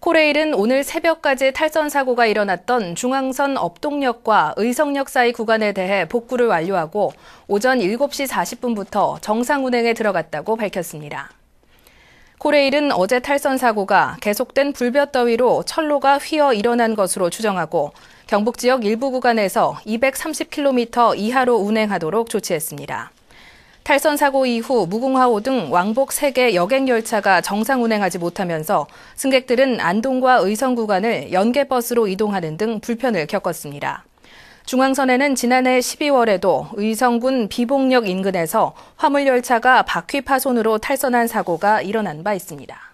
코레일은 오늘 새벽까지 탈선 사고가 일어났던 중앙선 업동역과 의성역 사이 구간에 대해 복구를 완료하고 오전 7시 40분부터 정상 운행에 들어갔다고 밝혔습니다. 코레일은 어제 탈선 사고가 계속된 불볕더위로 철로가 휘어 일어난 것으로 추정하고 경북 지역 일부 구간에서 230km 이하로 운행하도록 조치했습니다. 탈선 사고 이후 무궁화호 등 왕복 3개 여객 열차가 정상 운행하지 못하면서 승객들은 안동과 의성 구간을 연계버스로 이동하는 등 불편을 겪었습니다. 중앙선에는 지난해 12월에도 의성군 비봉역 인근에서 화물열차가 바퀴 파손으로 탈선한 사고가 일어난 바 있습니다.